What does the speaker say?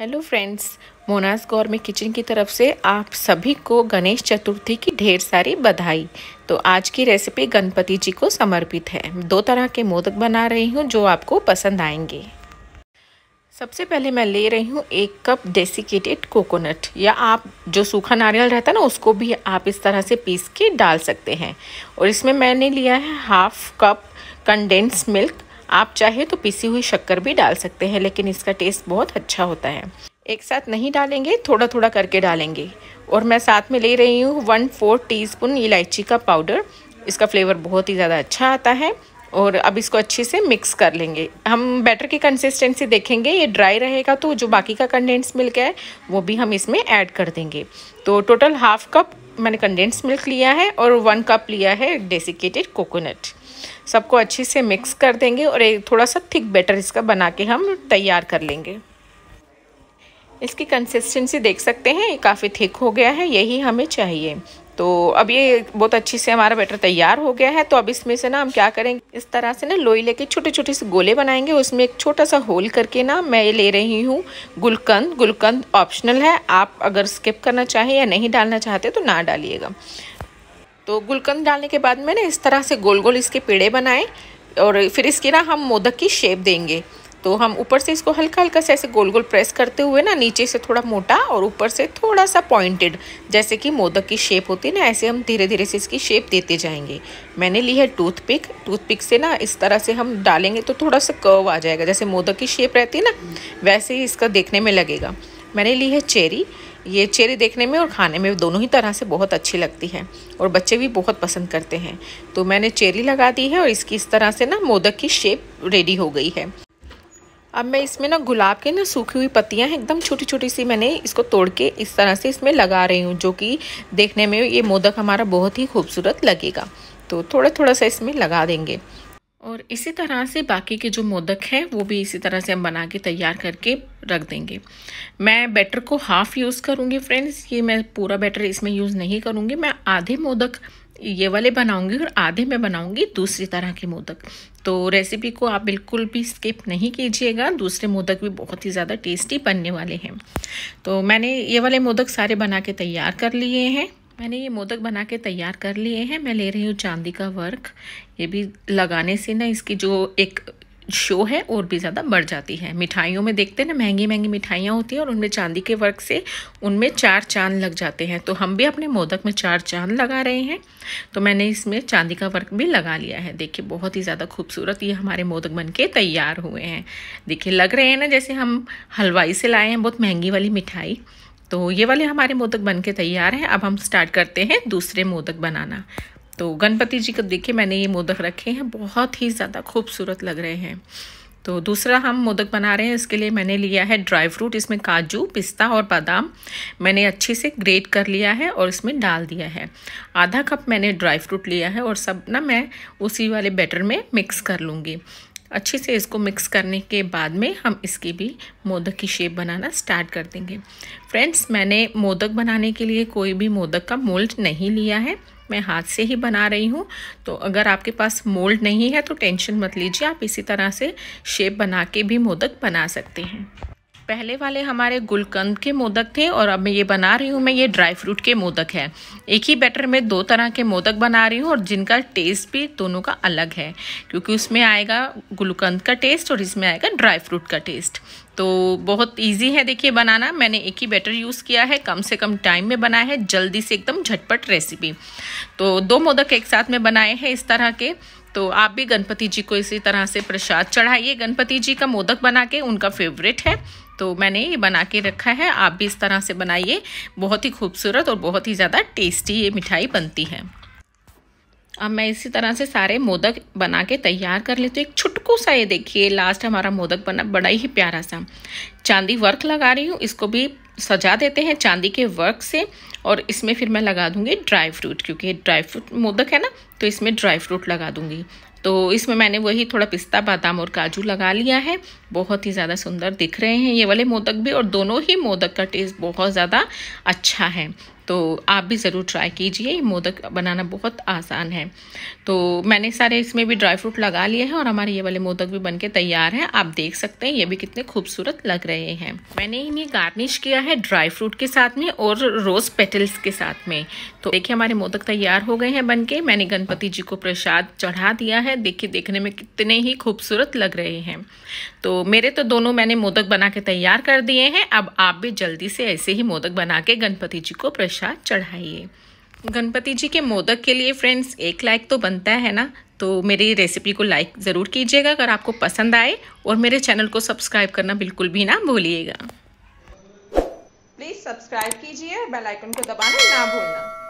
hello friends मोनास में kitchen की तरफ से आप सभी को गणेश चतुर्थी की ढेर सारी बधाई तो आज की रेसिपी गणपति जी को समर्पित है दो तरह के मोदक बना रही हूँ जो आपको पसंद आएंगे सबसे पहले मैं ले रही हूँ एक कप डेसिकेटेड कोकोनट या आप जो सूखा नारियल रहता है ना उसको भी आप इस तरह से पीस के डाल सकते हैं और इसमें मैंने लिया है हाफ कप कंडेंस मिल्क आप चाहे तो पीसी हुई शक्कर भी डाल सकते हैं लेकिन इसका टेस्ट बहुत अच्छा होता है एक साथ नहीं डालेंगे थोड़ा थोड़ा करके डालेंगे और मैं साथ में ले रही हूँ वन फोर टी इलायची का पाउडर इसका फ्लेवर बहुत ही ज़्यादा अच्छा आता है और अब इसको अच्छे से मिक्स कर लेंगे हम बैटर की कंसिस्टेंसी देखेंगे ये ड्राई रहेगा तो जो बाकी का कंडेंस मिल्क है वो भी हम इसमें ऐड कर देंगे तो टोटल हाफ कप मैंने कंडेंस मिल्क लिया है और वन कप लिया है डेसिकेटेड कोकोनट सबको अच्छे से मिक्स कर देंगे और एक थोड़ा सा थिक बैटर इसका बना के हम तैयार कर लेंगे इसकी कंसिस्टेंसी देख सकते हैं ये काफ़ी थिक हो गया है यही हमें चाहिए तो अब ये बहुत अच्छी से हमारा बैटर तैयार हो गया है तो अब इसमें से ना हम क्या करेंगे इस तरह से ना लोई लेके छोटे छोटे से गोले बनाएंगे उसमें एक छोटा सा होल करके ना मैं ये ले रही हूँ गुलकंद गुलकंद ऑप्शनल है आप अगर स्किप करना चाहें या नहीं डालना चाहते तो ना डालिएगा तो गुलकंद डालने के बाद मैंने इस तरह से गोल गोल इसके पेड़े बनाए और फिर इसके ना हम मोदक की शेप देंगे तो हम ऊपर से इसको हल्का हल्का से ऐसे गोल गोल प्रेस करते हुए ना नीचे से थोड़ा मोटा और ऊपर से थोड़ा सा पॉइंटेड जैसे कि मोदक की शेप होती है ना ऐसे हम धीरे धीरे से इसकी शेप देते जाएंगे मैंने ली है टूथपिक टूथपिक से ना इस तरह से हम डालेंगे तो थोड़ा सा कर्व आ जाएगा जैसे मोदक की शेप रहती है ना वैसे ही इसका देखने में लगेगा मैंने ली है चेरी ये चेरी देखने में और खाने में दोनों ही तरह से बहुत अच्छी लगती है और बच्चे भी बहुत पसंद करते हैं तो मैंने चेरी लगा दी है और इसकी इस तरह से ना मोदक की शेप रेडी हो गई है अब मैं इसमें ना गुलाब के ना सूखी हुई पत्तियां हैं एकदम छोटी छोटी सी मैंने इसको तोड़ के इस तरह से इसमें लगा रही हूँ जो कि देखने में ये मोदक हमारा बहुत ही खूबसूरत लगेगा तो थोड़ा थोड़ा सा इसमें लगा देंगे और इसी तरह से बाकी के जो मोदक हैं वो भी इसी तरह से हम बना के तैयार करके रख देंगे मैं बैटर को हाफ़ यूज़ करूँगी फ्रेंड्स ये मैं पूरा बैटर इसमें यूज़ नहीं करूँगी मैं आधे मोदक ये वाले बनाऊंगी और आधे में बनाऊंगी दूसरी तरह के मोदक तो रेसिपी को आप बिल्कुल भी स्किप नहीं कीजिएगा दूसरे मोदक भी बहुत ही ज़्यादा टेस्टी बनने वाले हैं तो मैंने ये वाले मोदक सारे बना के तैयार कर लिए हैं मैंने ये मोदक बना के तैयार कर लिए हैं मैं ले रही हूँ चांदी का वर्क ये भी लगाने से ना इसकी जो एक शो है और भी ज़्यादा बढ़ जाती है मिठाइयों में देखते हैं ना महंगी महंगी मिठाइयाँ होती हैं और उनमें चांदी के वर्क से उनमें चार चांद लग जाते हैं तो हम भी अपने मोदक में चार चांद लगा रहे हैं तो मैंने इसमें चांदी का वर्क भी लगा लिया है देखिए बहुत ही ज़्यादा खूबसूरत ये हमारे मोदक बन के तैयार हुए हैं देखिए लग रहे हैं ना जैसे हम हलवाई से लाए हैं बहुत महंगी वाली मिठाई तो ये वाले हमारे मोदक बन के तैयार हैं अब हम स्टार्ट करते हैं दूसरे मोदक बनाना तो गणपति जी को देखिए मैंने ये मोदक रखे हैं बहुत ही ज़्यादा खूबसूरत लग रहे हैं तो दूसरा हम मोदक बना रहे हैं इसके लिए मैंने लिया है ड्राई फ्रूट इसमें काजू पिस्ता और बादाम मैंने अच्छे से ग्रेट कर लिया है और इसमें डाल दिया है आधा कप मैंने ड्राई फ्रूट लिया है और सब ना मैं उसी वाले बैटर में मिक्स कर लूँगी अच्छे से इसको मिक्स करने के बाद में हम इसकी भी मोदक की शेप बनाना स्टार्ट कर देंगे फ्रेंड्स मैंने मोदक बनाने के लिए कोई भी मोदक का मोल्ड नहीं लिया है मैं हाथ से ही बना रही हूँ तो अगर आपके पास मोल्ड नहीं है तो टेंशन मत लीजिए आप इसी तरह से शेप बना के भी मोदक बना सकते हैं पहले वाले हमारे गुलकंद के मोदक थे और अब मैं ये बना रही हूँ मैं ये ड्राई फ्रूट के मोदक है एक ही बैटर में दो तरह के मोदक बना रही हूँ और जिनका टेस्ट भी दोनों का अलग है क्योंकि उसमें आएगा गुलकंद का टेस्ट और इसमें आएगा ड्राई फ्रूट का टेस्ट तो बहुत इजी है देखिए बनाना मैंने एक ही बैटर यूज़ किया है कम से कम टाइम में बनाया है जल्दी से एकदम झटपट रेसिपी तो दो मोदक एक साथ में बनाए हैं इस तरह के तो आप भी गणपति जी को इसी तरह से प्रसाद चढ़ाइए गणपति जी का मोदक बना के उनका फेवरेट है तो मैंने ये बना के रखा है आप भी इस तरह से बनाइए बहुत ही खूबसूरत और बहुत ही ज़्यादा टेस्टी ये मिठाई बनती है अब मैं इसी तरह से सारे मोदक बना के तैयार कर लेती हूँ एक छुटकू सा ये देखिए लास्ट हमारा मोदक बना बड़ा ही प्यारा सा चांदी वर्क लगा रही हूँ इसको भी सजा देते हैं चांदी के वर्क से और इसमें फिर मैं लगा दूँगी ड्राई फ्रूट क्योंकि ड्राई फ्रूट मोदक है ना तो इसमें ड्राई फ्रूट लगा दूँगी तो इसमें मैंने वही थोड़ा पिस्ता बादाम और काजू लगा लिया है बहुत ही ज़्यादा सुंदर दिख रहे हैं ये वाले मोदक भी और दोनों ही मोदक का टेस्ट बहुत ज़्यादा अच्छा है तो आप भी ज़रूर ट्राई कीजिए ये मोदक बनाना बहुत आसान है तो मैंने सारे इसमें भी ड्राई फ्रूट लगा लिए हैं और हमारे ये वाले मोदक भी बनके तैयार हैं आप देख सकते हैं ये भी कितने खूबसूरत लग रहे हैं मैंने इन्हें गार्निश किया है ड्राई फ्रूट के साथ में और रोज़ पेटल्स के साथ में तो देखिए हमारे मोदक तैयार हो गए हैं बन के मैंने गणपति जी को प्रसाद चढ़ा दिया है देखिए देखने में कितने ही खूबसूरत लग रहे हैं तो मेरे तो दोनों मैंने मोदक बना के तैयार कर दिए हैं अब आप भी जल्दी से ऐसे ही मोदक बना के गणपति जी को प्रसाद प्रसाद चढ़ाइए गणपति जी के मोदक के लिए फ्रेंड्स एक लाइक तो बनता है ना तो मेरी रेसिपी को लाइक ज़रूर कीजिएगा अगर आपको पसंद आए और मेरे चैनल को सब्सक्राइब करना बिल्कुल भी ना भूलिएगा प्लीज़ सब्सक्राइब कीजिए बेल आइकन को दबाना ना भूलना